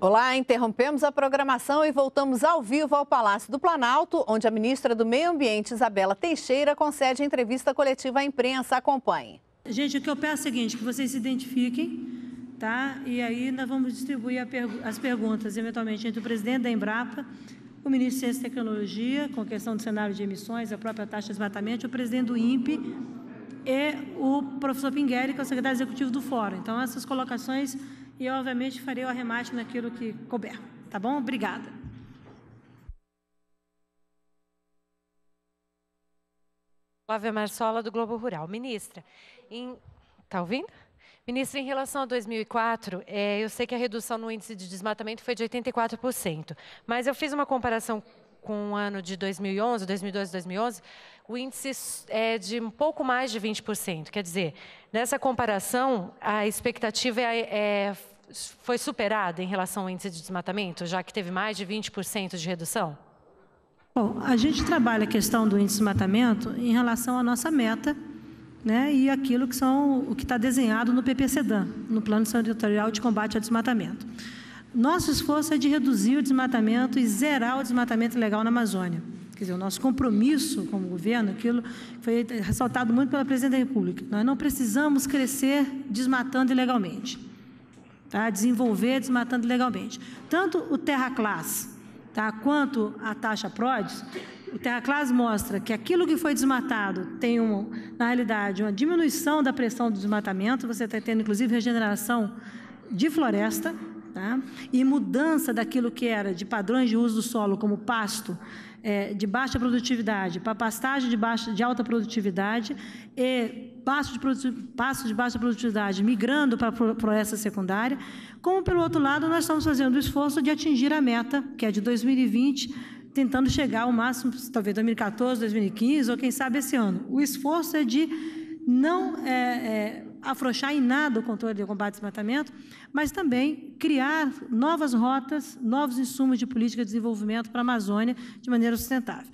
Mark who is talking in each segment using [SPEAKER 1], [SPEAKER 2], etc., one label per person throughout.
[SPEAKER 1] Olá, interrompemos a programação e voltamos ao vivo ao Palácio do Planalto, onde a ministra do Meio Ambiente, Isabela Teixeira, concede entrevista coletiva à imprensa. Acompanhe. Gente, o que eu peço é o seguinte, que vocês se identifiquem, tá? E aí nós vamos distribuir pergu as perguntas, eventualmente, entre o presidente da Embrapa o ministro de Ciência e Tecnologia, com questão do cenário de emissões, a própria taxa de desmatamento, o presidente do INPE e o professor Pinguelli, que é o secretário executivo do Fórum. Então, essas colocações, e eu, obviamente, farei o arremate naquilo que couber. Tá bom? Obrigada. Flávia Marsola, do Globo Rural. Ministra, está ouvindo? Ministra, em relação a 2004, é, eu sei que a redução no índice de desmatamento foi de 84%, mas eu fiz uma comparação com o ano de 2011, 2012, 2011, o índice é de um pouco mais de 20%. Quer dizer, nessa comparação, a expectativa é, é, foi superada em relação ao índice de desmatamento, já que teve mais de 20% de redução? Bom, a gente trabalha a questão do índice de desmatamento em relação à nossa meta, né, e aquilo que são o que está desenhado no PPCDAN, no Plano Setorial de Combate ao Desmatamento. Nosso esforço é de reduzir o desmatamento e zerar o desmatamento ilegal na Amazônia. Quer dizer, o nosso compromisso como governo, aquilo foi ressaltado muito pela Presidente da República. Nós não precisamos crescer desmatando ilegalmente, tá? desenvolver desmatando ilegalmente. Tanto o Terra Class tá? quanto a taxa PRODES o Terraclás mostra que aquilo que foi desmatado tem, na realidade, uma diminuição da pressão do desmatamento, você está tendo, inclusive, regeneração de floresta tá? e mudança daquilo que era de padrões de uso do solo como pasto é, de baixa produtividade para pastagem de, baixa, de alta produtividade e pasto de, de baixa produtividade migrando para a floresta secundária, como, pelo outro lado, nós estamos fazendo o esforço de atingir a meta, que é de 2020, tentando chegar ao máximo, talvez 2014, 2015, ou quem sabe esse ano. O esforço é de não é, é, afrouxar em nada o controle de combate ao desmatamento, mas também criar novas rotas, novos insumos de política de desenvolvimento para a Amazônia de maneira sustentável.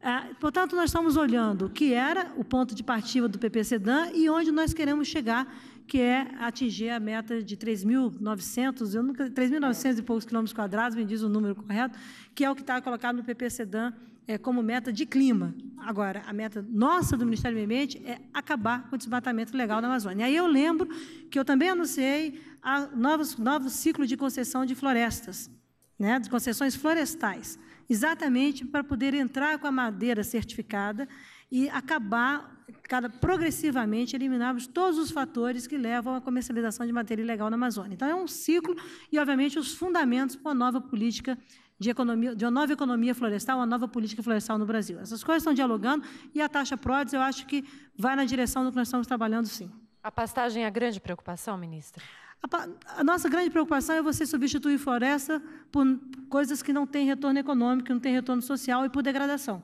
[SPEAKER 1] Ah, portanto, nós estamos olhando o que era o ponto de partida do PPCDAN e onde nós queremos chegar que é atingir a meta de 3.900, 3.900 e poucos quilômetros quadrados, me diz o número correto, que é o que está colocado no PP Sedan é, como meta de clima. Agora, a meta nossa do Ministério do Meio Ambiente é acabar com o desmatamento legal na Amazônia. Aí eu lembro que eu também anunciei a novos novo ciclo de concessão de florestas, né, de concessões florestais, exatamente para poder entrar com a madeira certificada e acabar cada, progressivamente eliminarmos todos os fatores que levam à comercialização de matéria ilegal na Amazônia. Então, é um ciclo e, obviamente, os fundamentos para uma nova política de, economia, de uma nova economia florestal, uma nova política florestal no Brasil. Essas coisas estão dialogando e a taxa PRODES, eu acho que vai na direção do que nós estamos trabalhando, sim. A pastagem é a grande preocupação, ministra? A, a nossa grande preocupação é você substituir floresta por coisas que não têm retorno econômico, que não têm retorno social e por degradação.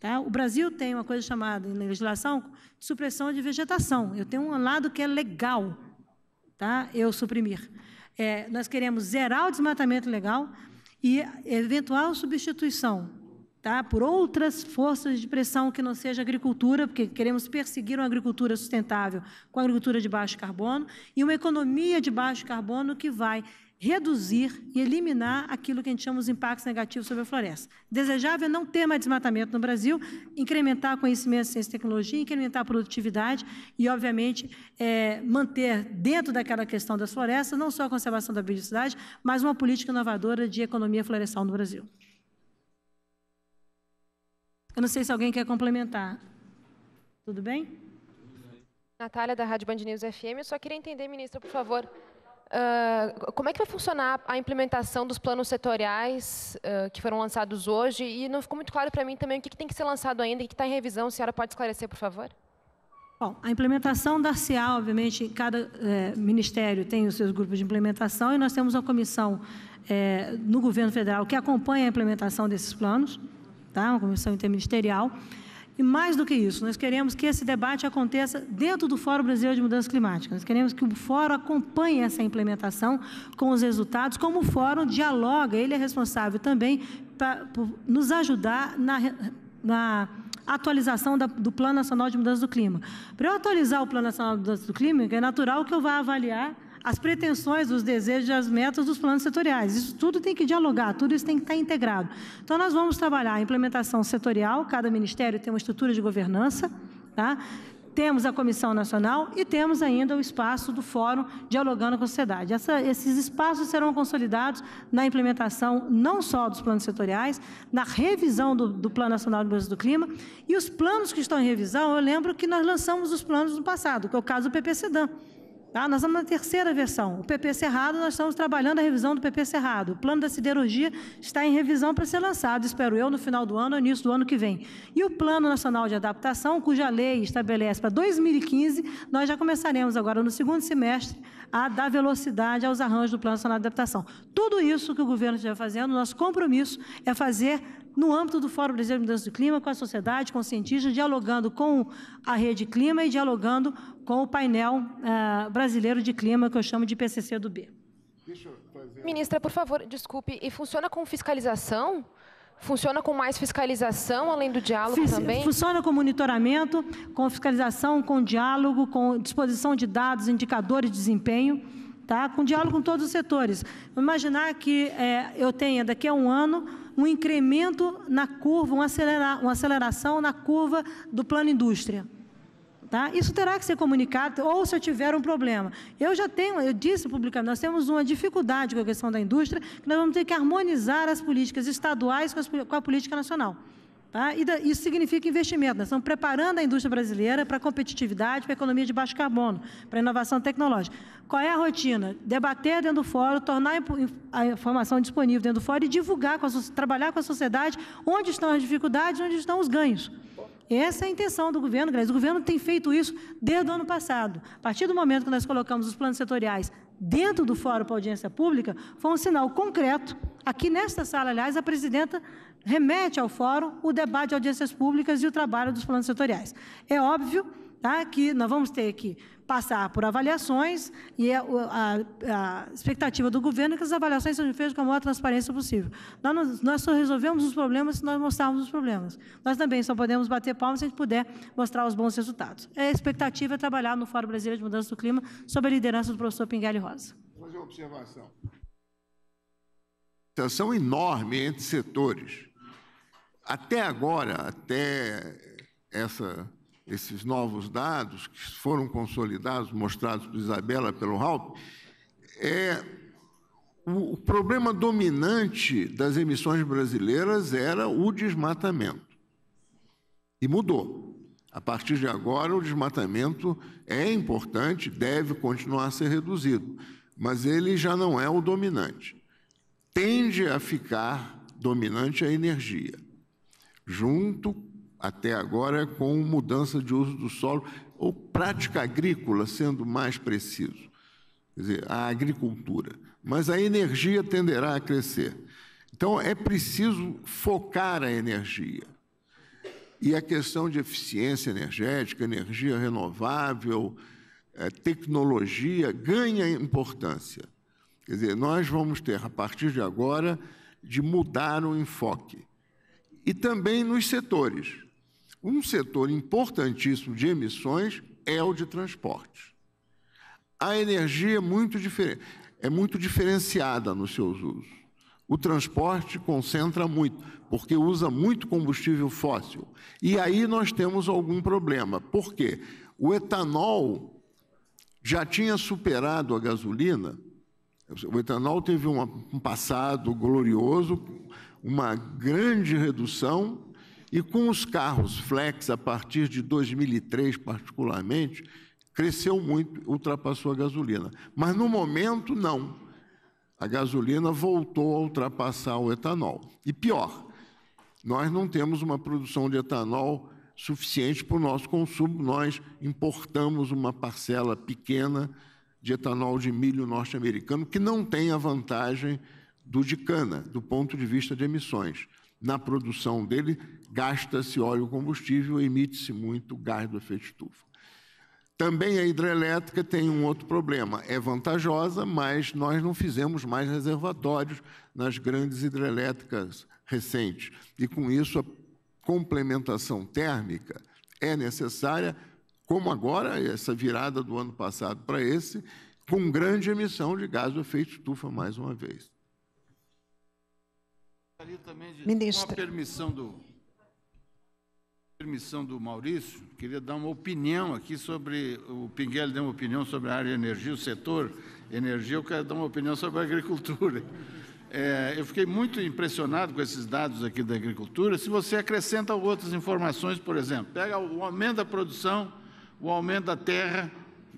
[SPEAKER 1] Tá? O Brasil tem uma coisa chamada, em legislação, de supressão de vegetação. Eu tenho um lado que é legal, tá? eu suprimir. É, nós queremos zerar o desmatamento legal e eventual substituição tá? por outras forças de pressão que não seja agricultura, porque queremos perseguir uma agricultura sustentável com agricultura de baixo carbono e uma economia de baixo carbono que vai reduzir e eliminar aquilo que a gente chama de impactos negativos sobre a floresta. Desejável é não ter mais desmatamento no Brasil, incrementar conhecimento, ciência e tecnologia, incrementar a produtividade e, obviamente, é, manter dentro daquela questão das florestas não só a conservação da biodiversidade, mas uma política inovadora de economia florestal no Brasil. Eu não sei se alguém quer complementar. Tudo bem? Natália, da Rádio Band News FM. Eu só queria entender, ministra, por favor. Ah, como é que vai funcionar a implementação dos planos setoriais uh, que foram lançados hoje? E não ficou muito claro para mim também o que, que, tem que ser lançado ainda, o que está em revisão. A senhora pode esclarecer, por favor? Bom, a implementação da CEA, obviamente, cada é, ministério tem os seus grupos de implementação e nós temos uma comissão é, no governo federal que acompanha a implementação desses planos, tá? uma comissão interministerial. E mais do que isso, nós queremos que esse debate aconteça dentro do Fórum Brasileiro de Mudanças Climáticas. Nós queremos que o fórum acompanhe essa implementação com os resultados, como o fórum dialoga, ele é responsável também para por nos ajudar na, na atualização da, do Plano Nacional de Mudanças do Clima. Para eu atualizar o Plano Nacional de Mudanças do Clima, é natural que eu vá avaliar as pretensões, os desejos, as metas dos planos setoriais. Isso tudo tem que dialogar, tudo isso tem que estar integrado. Então, nós vamos trabalhar a implementação setorial, cada ministério tem uma estrutura de governança, tá? temos a Comissão Nacional e temos ainda o espaço do Fórum Dialogando com a Sociedade. Essa, esses espaços serão consolidados na implementação não só dos planos setoriais, na revisão do, do Plano Nacional de Mudança do Clima e os planos que estão em revisão, eu lembro que nós lançamos os planos no passado, que é o caso do PPCDAM. Tá? Nós estamos na terceira versão. O PP Cerrado, nós estamos trabalhando a revisão do PP Cerrado. O plano da siderurgia está em revisão para ser lançado, espero eu, no final do ano ou início do ano que vem. E o Plano Nacional de Adaptação, cuja lei estabelece para 2015, nós já começaremos agora no segundo semestre a dar velocidade aos arranjos do Plano Nacional de Adaptação. Tudo isso que o governo estiver fazendo, nosso compromisso é fazer no âmbito do Fórum Brasileiro de Mudança do Clima, com a sociedade, com os cientistas, dialogando com a rede clima e dialogando com o painel uh, brasileiro de clima, que eu chamo de PCC do B. Ministra, por favor, desculpe, e funciona com fiscalização? Funciona com mais fiscalização, além do diálogo Fis também? Funciona com monitoramento, com fiscalização, com diálogo, com disposição de dados, indicadores de desempenho, tá? com diálogo com todos os setores. Imaginar que é, eu tenha, daqui a um ano, um incremento na curva, acelera, uma aceleração na curva do plano indústria. Tá? Isso terá que ser comunicado, ou se eu tiver um problema. Eu já tenho, eu disse publicamente, nós temos uma dificuldade com a questão da indústria, que nós vamos ter que harmonizar as políticas estaduais com, as, com a política nacional. Tá? Isso significa investimento. Nós né? estamos preparando a indústria brasileira para a competitividade, para a economia de baixo carbono, para a inovação tecnológica. Qual é a rotina? Debater dentro do fórum, tornar a informação disponível dentro do fórum e divulgar, com a, trabalhar com a sociedade onde estão as dificuldades, onde estão os ganhos. Essa é a intenção do governo, Grazi. O governo tem feito isso desde o ano passado. A partir do momento que nós colocamos os planos setoriais dentro do Fórum para Audiência Pública foi um sinal concreto. Aqui nesta sala, aliás, a presidenta remete ao Fórum o debate de audiências públicas e o trabalho dos planos setoriais. É óbvio tá? que nós vamos ter que passar por avaliações e a, é a, a expectativa do governo é que as avaliações sejam feitas com a maior transparência possível. Nós, nós só resolvemos os problemas se nós mostrarmos os problemas. Nós também só podemos bater palmas se a gente puder mostrar os bons resultados. É a expectativa é trabalhar no Fórum Brasileiro de Mudança do Clima sob a liderança do professor Pinguelli Rosa.
[SPEAKER 2] Vou fazer uma observação. Tensão enorme entre setores. Até agora, até essa esses novos dados que foram consolidados, mostrados por Isabela, pelo Halp, é o problema dominante das emissões brasileiras era o desmatamento. E mudou. A partir de agora, o desmatamento é importante, deve continuar a ser reduzido, mas ele já não é o dominante. Tende a ficar dominante a energia, junto até agora com mudança de uso do solo, ou prática agrícola, sendo mais preciso. Quer dizer, a agricultura. Mas a energia tenderá a crescer. Então, é preciso focar a energia. E a questão de eficiência energética, energia renovável, eh, tecnologia ganha importância. Quer dizer, nós vamos ter, a partir de agora, de mudar o enfoque. E também nos setores. Um setor importantíssimo de emissões é o de transporte. A energia é muito, é muito diferenciada nos seus usos. O transporte concentra muito, porque usa muito combustível fóssil. E aí nós temos algum problema. Por quê? O etanol já tinha superado a gasolina. O etanol teve um passado glorioso, uma grande redução e com os carros flex, a partir de 2003 particularmente, cresceu muito, ultrapassou a gasolina. Mas no momento, não. A gasolina voltou a ultrapassar o etanol. E pior, nós não temos uma produção de etanol suficiente para o nosso consumo. Nós importamos uma parcela pequena de etanol de milho norte-americano que não tem a vantagem do de cana, do ponto de vista de emissões na produção dele, gasta-se óleo combustível, emite-se muito gás do efeito estufa. Também a hidrelétrica tem um outro problema. É vantajosa, mas nós não fizemos mais reservatórios nas grandes hidrelétricas recentes. E com isso, a complementação térmica é necessária, como agora, essa virada do ano passado para esse, com grande emissão de gás do efeito estufa mais uma vez
[SPEAKER 3] gostaria também de, Ministro. com a permissão do, permissão do Maurício, queria dar uma opinião aqui sobre, o Pinguelli deu uma opinião sobre a área de energia, o setor energia, eu quero dar uma opinião sobre a agricultura. É, eu fiquei muito impressionado com esses dados aqui da agricultura. Se você acrescenta outras informações, por exemplo, pega o aumento da produção, o aumento da terra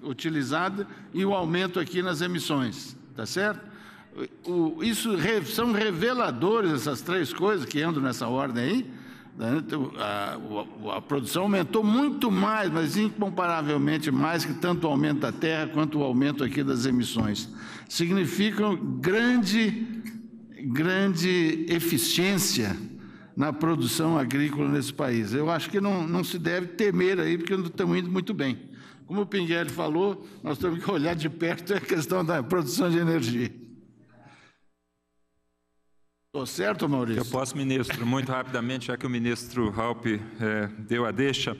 [SPEAKER 3] utilizada e o aumento aqui nas emissões, está certo? O, isso re, são reveladores essas três coisas que entram nessa ordem aí. Né? Então, a, a, a, produção aumentou muito mais, mas incomparavelmente mais que tanto o aumento da terra quanto o aumento aqui das emissões. Significam grande, grande eficiência na produção agrícola nesse país. Eu acho que não, não se deve temer aí, porque não estamos indo muito bem. Como o Pinguelli falou, nós temos que olhar de perto a questão da produção de energia.
[SPEAKER 4] Estou certo, Maurício? Eu posso, ministro, muito rapidamente, já que o ministro Halp é, deu a deixa.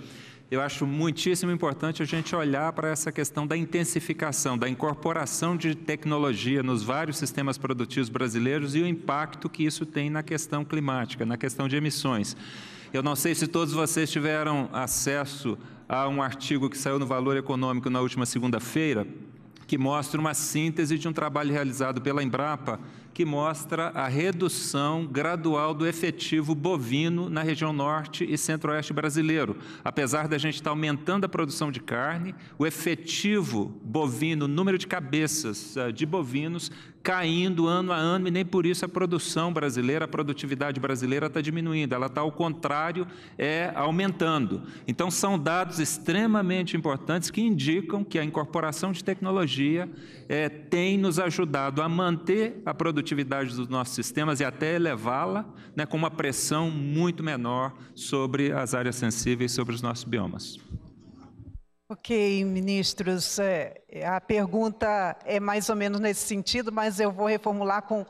[SPEAKER 4] Eu acho muitíssimo importante a gente olhar para essa questão da intensificação, da incorporação de tecnologia nos vários sistemas produtivos brasileiros e o impacto que isso tem na questão climática, na questão de emissões. Eu não sei se todos vocês tiveram acesso a um artigo que saiu no Valor Econômico na última segunda-feira, que mostra uma síntese de um trabalho realizado pela Embrapa que mostra a redução gradual do efetivo bovino na região norte e centro-oeste brasileiro. Apesar da gente estar aumentando a produção de carne, o efetivo bovino, o número de cabeças eh, de bovinos, caindo ano a ano e nem por isso a produção brasileira, a produtividade brasileira está diminuindo, ela está ao contrário, é aumentando. Então são dados extremamente importantes que indicam que a incorporação de tecnologia é, tem nos ajudado a manter a produtividade produtividade dos nossos sistemas e até elevá-la né, com uma pressão muito menor sobre as áreas sensíveis, sobre os nossos biomas.
[SPEAKER 1] Ok, ministros, é, a pergunta é mais ou menos nesse sentido, mas eu vou reformular com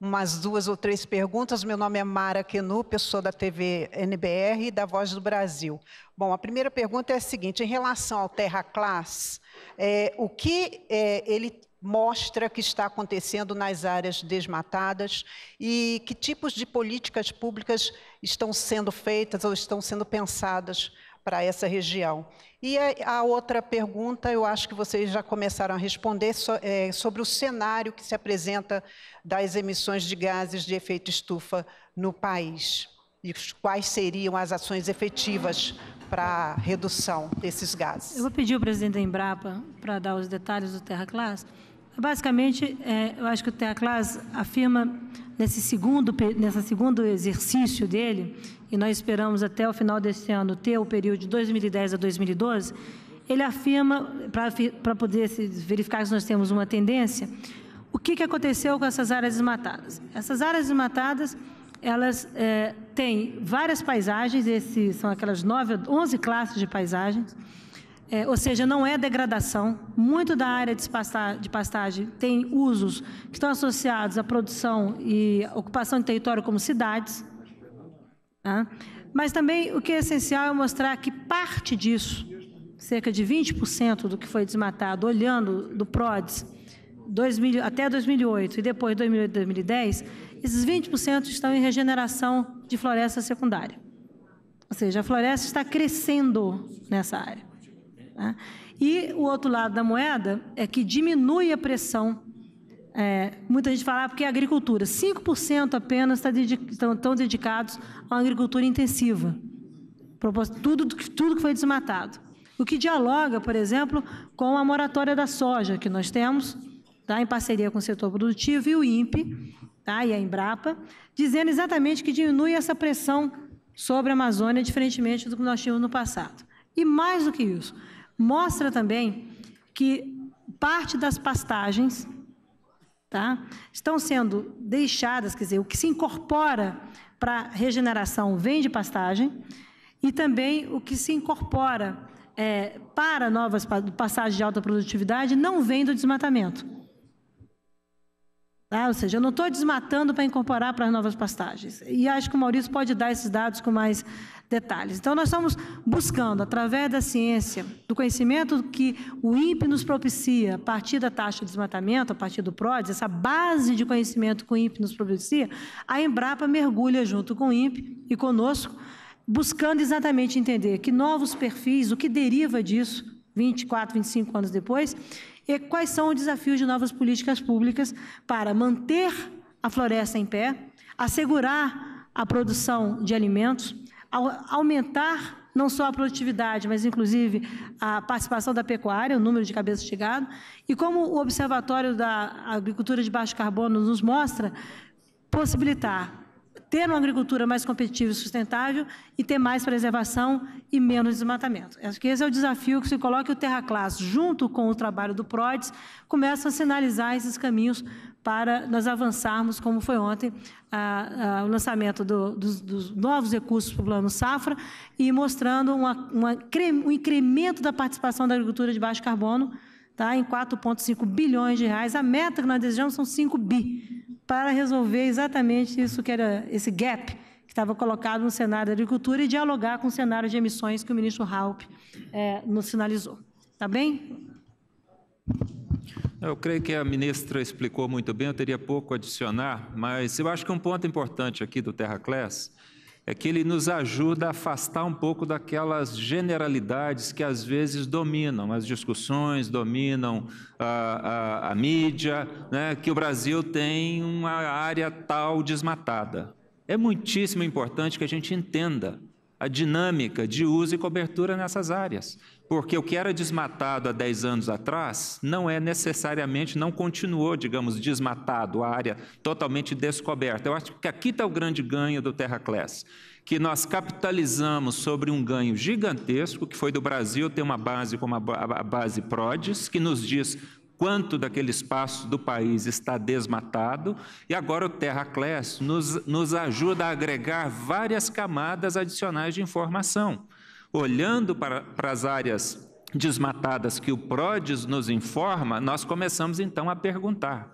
[SPEAKER 1] umas duas ou três perguntas. Meu nome é Mara eu sou da TV NBR e da Voz do Brasil. Bom, a primeira pergunta é a seguinte: em relação ao Terra Class, é, o que é, ele mostra que está acontecendo nas áreas desmatadas e que tipos de políticas públicas estão sendo feitas ou estão sendo pensadas para essa região. E a, outra pergunta, eu acho que vocês já começaram a responder é, sobre o cenário que se apresenta das emissões de gases de efeito estufa no país e quais seriam as ações efetivas para a redução desses gases. Eu vou pedir ao presidente da Embrapa para dar os detalhes do Terra Class. Basicamente, é, eu acho que o Teaclás afirma nesse segundo, nesse segundo exercício dele, e nós esperamos até o final deste ano ter o período de 2010 a 2012, ele afirma, para poder verificar se nós temos uma tendência, o que, que aconteceu com essas áreas desmatadas. Essas áreas desmatadas, elas é, têm várias paisagens, esses são aquelas nove, 11 classes de paisagens, é, ou seja, não é degradação. Muito da área de, de pastagem tem usos que estão associados à produção e ocupação de território como cidades. Tá? Mas também o que é essencial é mostrar que parte disso, cerca de 20% do que foi desmatado, olhando do PRODES 2000, até 2008 e depois 2008 2010, esses 20% estão em regeneração de floresta secundária. Ou seja, a floresta está crescendo nessa área. Né? E o outro lado da moeda é que diminui a pressão. É, muita gente fala ah, porque é agricultura. 5% apenas está dedica, estão, dedicados à agricultura intensiva. Tudo, tudo que foi desmatado. O que dialoga, por exemplo, com a moratória da soja que nós temos, tá, em parceria com o setor produtivo e o INPE, tá, e a Embrapa, dizendo exatamente que diminui essa pressão sobre a Amazônia, diferentemente do que nós tínhamos no passado. E mais do que isso, mostra também que parte das pastagens tá, estão sendo deixadas, quer dizer, o que se incorpora para regeneração vem de pastagem, e também o que se incorpora é, para novas passagens de alta produtividade não vem do desmatamento. É, ou seja, eu não estou desmatando para incorporar para as novas pastagens. E acho que o Maurício pode dar esses dados com mais detalhes. Então, nós estamos buscando, através da ciência, do conhecimento que o INPE nos propicia, a partir da taxa de desmatamento, a partir do PRODES, essa base de conhecimento que o INPE nos propicia, a Embrapa mergulha junto com o INPE e conosco, buscando exatamente entender que novos perfis, o que deriva disso, 24, 25 anos depois, e quais são os desafios de novas políticas públicas para manter a floresta em pé, assegurar a produção de alimentos, aumentar não só a produtividade, mas inclusive a participação da pecuária, o número de cabeças de gado. E como o Observatório da Agricultura de Baixo Carbono nos mostra, possibilitar ter uma agricultura mais competitiva e sustentável e ter mais preservação e menos desmatamento. Acho que esse é o desafio que se coloca o Terra Class, junto com o trabalho do PRODES, começa a sinalizar esses caminhos para nós avançarmos, como foi ontem, a, a, o lançamento do, dos, dos, novos recursos para o Plano Safra e mostrando uma, uma, um incremento da participação da agricultura de baixo carbono tá, em 4,5 bilhões de reais. A meta que nós desejamos são 5 bi para resolver exatamente isso que era esse gap que estava colocado no cenário da agricultura e dialogar com o cenário de emissões que o ministro Raup é, nos sinalizou. Tá bem?
[SPEAKER 4] Eu creio que a ministra explicou muito bem, eu teria pouco a adicionar, mas eu acho que um ponto importante aqui do Terra Class é que ele nos ajuda a afastar um pouco daquelas generalidades que às vezes dominam as discussões, dominam a, a, a mídia, né? que o Brasil tem uma área tal desmatada. É muitíssimo importante que a gente entenda a dinâmica de uso e cobertura nessas áreas. Porque o que era desmatado há 10 anos atrás não é necessariamente, não continuou, digamos, desmatado, a área totalmente descoberta. Eu acho que aqui está o grande ganho do Terra Class, que nós capitalizamos sobre um ganho gigantesco, que foi do Brasil ter uma base como a base PRODES, que nos diz quanto daquele espaço do país está desmatado, e agora o TerraClass nos, nos ajuda a agregar várias camadas adicionais de informação. Olhando para, para as áreas desmatadas que o PRODES nos informa, nós começamos então a perguntar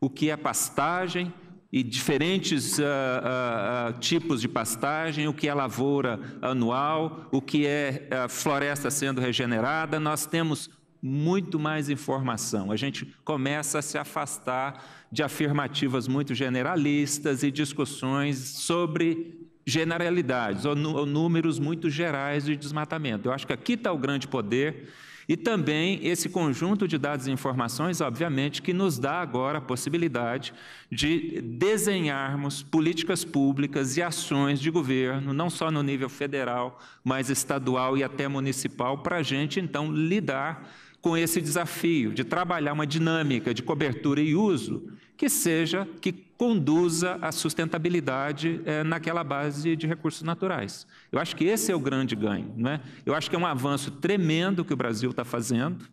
[SPEAKER 4] o que é pastagem e diferentes uh, uh, tipos de pastagem, o que é lavoura anual, o que é floresta sendo regenerada. Nós temos muito mais informação. A gente começa a se afastar de afirmativas muito generalistas e discussões sobre generalidades ou, ou números muito gerais de desmatamento. Eu acho que aqui está o grande poder e também esse conjunto de dados e informações, obviamente, que nos dá agora a possibilidade de desenharmos políticas públicas e ações de governo, não só no nível federal, mas estadual e até municipal, para a gente então lidar com esse desafio de trabalhar uma dinâmica de cobertura e uso que seja, que conduza à sustentabilidade é, naquela base de recursos naturais. Eu acho que esse é o grande ganho. Não é? Eu acho que é um avanço tremendo que o Brasil está fazendo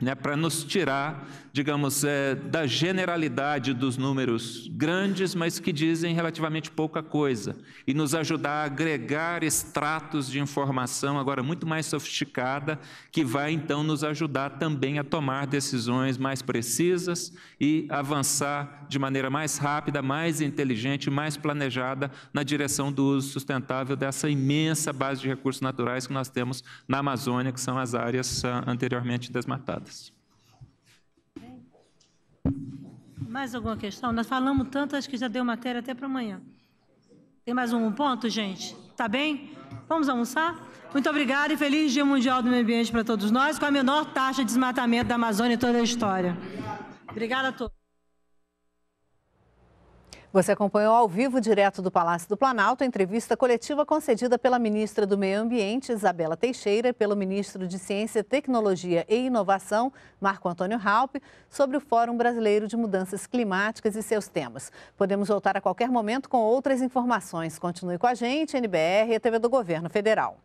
[SPEAKER 4] né, para nos tirar, digamos, é, da generalidade dos números grandes, mas que dizem relativamente pouca coisa, e nos ajudar a agregar estratos de informação agora muito mais sofisticada, que vai então nos ajudar também a tomar decisões mais precisas e avançar de maneira mais rápida, mais inteligente, mais planejada na direção do uso sustentável dessa imensa base de recursos naturais que nós temos na Amazônia, que são as áreas ah, anteriormente desmatadas.
[SPEAKER 1] Mais alguma questão? Nós falamos tanto, acho que já deu matéria até para amanhã. Tem mais um ponto, gente? Tá bem? Vamos almoçar? Muito obrigada e feliz Dia Mundial do Meio Ambiente para todos nós, com a menor taxa de desmatamento da Amazônia em toda a história. Obrigada a todos. Você acompanhou ao vivo, direto do Palácio do Planalto, a entrevista coletiva concedida pela ministra do Meio Ambiente, Isabela Teixeira, e pelo ministro de Ciência, Tecnologia e Inovação, Marco Antônio Raup, sobre o Fórum Brasileiro de Mudanças Climáticas e seus temas. Podemos voltar a qualquer momento com outras informações. Continue com a gente, NBR e a TV do Governo Federal.